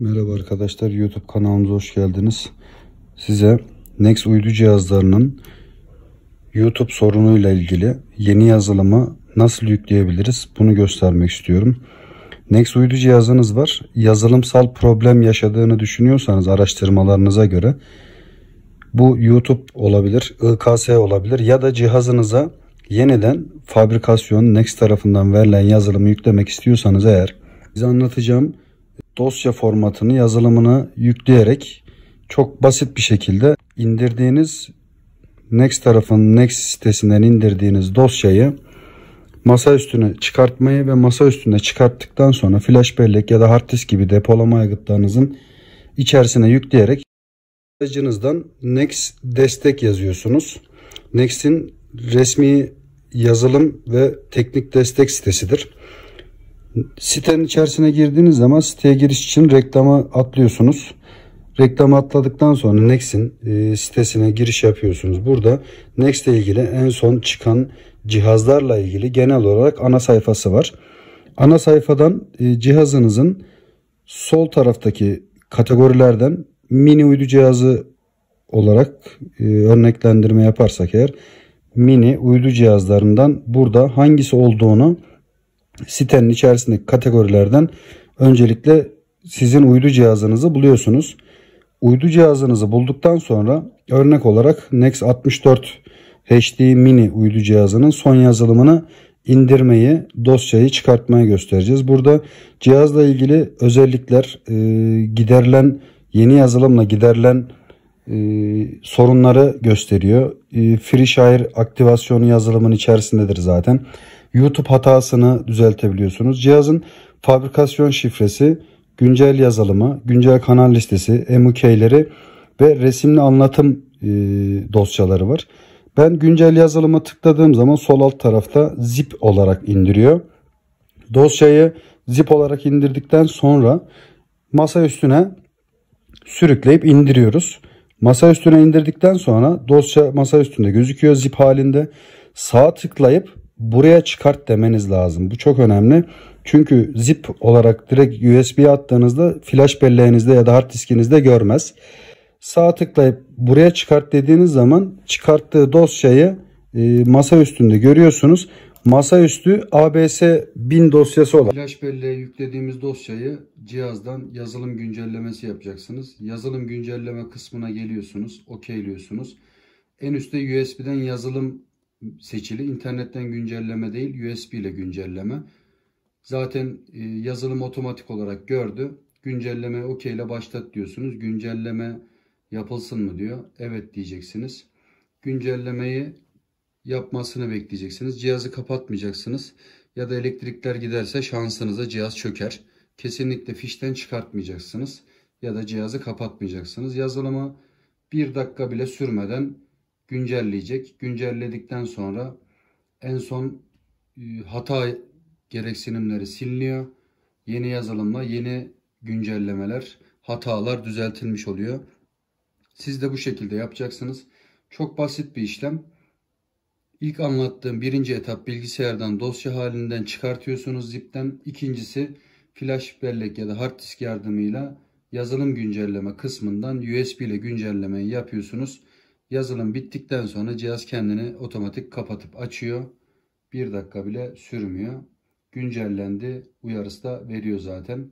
Merhaba arkadaşlar YouTube kanalımıza hoş geldiniz. Size Nex uydu cihazlarının YouTube sorunuyla ilgili yeni yazılımı nasıl yükleyebiliriz bunu göstermek istiyorum. Nex uydu cihazınız var. Yazılımsal problem yaşadığını düşünüyorsanız araştırmalarınıza göre bu YouTube olabilir, IKS olabilir ya da cihazınıza yeniden fabrikasyon Nex tarafından verilen yazılımı yüklemek istiyorsanız eğer size anlatacağım dosya formatını, yazılımını yükleyerek çok basit bir şekilde indirdiğiniz Next tarafın Next sitesinden indirdiğiniz dosyayı masa üstüne çıkartmayı ve masa üstüne çıkarttıktan sonra flash bellek ya da hard disk gibi depolama aygıtlarınızın içerisine yükleyerek aracınızdan Next destek yazıyorsunuz. Next'in resmi yazılım ve teknik destek sitesidir. Sitenin içerisine girdiğiniz zaman siteye giriş için reklamı atlıyorsunuz. Reklamı atladıktan sonra Next'in e, sitesine giriş yapıyorsunuz. Burada Next ile ilgili en son çıkan cihazlarla ilgili genel olarak ana sayfası var. Ana sayfadan e, cihazınızın sol taraftaki kategorilerden mini uydu cihazı olarak e, örneklendirme yaparsak eğer mini uydu cihazlarından burada hangisi olduğunu sitenin içerisindeki kategorilerden öncelikle sizin uydu cihazınızı buluyorsunuz. Uydu cihazınızı bulduktan sonra örnek olarak Nex 64 HD Mini uydu cihazının son yazılımını indirmeyi, dosyayı çıkartmayı göstereceğiz. Burada cihazla ilgili özellikler, e, giderilen yeni yazılımla giderilen e, sorunları gösteriyor. E, FreeShire aktivasyonu yazılımın içerisindedir zaten. YouTube hatasını düzeltebiliyorsunuz. Cihazın fabrikasyon şifresi, güncel yazılımı, güncel kanal listesi, MUK'leri ve resimli anlatım e, dosyaları var. Ben güncel yazılıma tıkladığım zaman sol alt tarafta zip olarak indiriyor. Dosyayı zip olarak indirdikten sonra masa üstüne sürükleyip indiriyoruz. Masa üstüne indirdikten sonra dosya masa üstünde gözüküyor zip halinde. Sağ tıklayıp buraya çıkart demeniz lazım. Bu çok önemli. Çünkü zip olarak direkt USB'ye attığınızda flash belleğinizde ya da hard diskinizde görmez. Sağ tıklayıp buraya çıkart dediğiniz zaman çıkarttığı dosyayı e, masa üstünde görüyorsunuz. Masaüstü ABS 1000 dosyası olan. Flash belleğe yüklediğimiz dosyayı cihazdan yazılım güncellemesi yapacaksınız. Yazılım güncelleme kısmına geliyorsunuz. OK'liyorsunuz. En üstte USB'den yazılım seçili. İnternetten güncelleme değil USB ile güncelleme. Zaten e, yazılım otomatik olarak gördü. Güncelleme Okey ile başlat diyorsunuz. Güncelleme yapılsın mı diyor. Evet diyeceksiniz. Güncellemeyi yapmasını bekleyeceksiniz. Cihazı kapatmayacaksınız. Ya da elektrikler giderse şansınıza cihaz çöker. Kesinlikle fişten çıkartmayacaksınız. Ya da cihazı kapatmayacaksınız. Yazılımı bir dakika bile sürmeden güncelleyecek. Güncelledikten sonra en son e, hata gereksinimleri siliniyor. Yeni yazılımla yeni güncellemeler, hatalar düzeltilmiş oluyor. Siz de bu şekilde yapacaksınız. Çok basit bir işlem. İlk anlattığım birinci etap bilgisayardan dosya halinden çıkartıyorsunuz zipten. İkincisi flash bellek ya da hard disk yardımıyla yazılım güncelleme kısmından USB ile güncellemeyi yapıyorsunuz. Yazılım bittikten sonra cihaz kendini otomatik kapatıp açıyor. Bir dakika bile sürmüyor. Güncellendi uyarısı da veriyor zaten.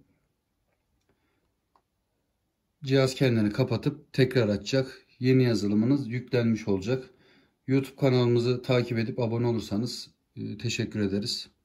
Cihaz kendini kapatıp tekrar açacak. Yeni yazılımınız yüklenmiş olacak. YouTube kanalımızı takip edip abone olursanız e, teşekkür ederiz.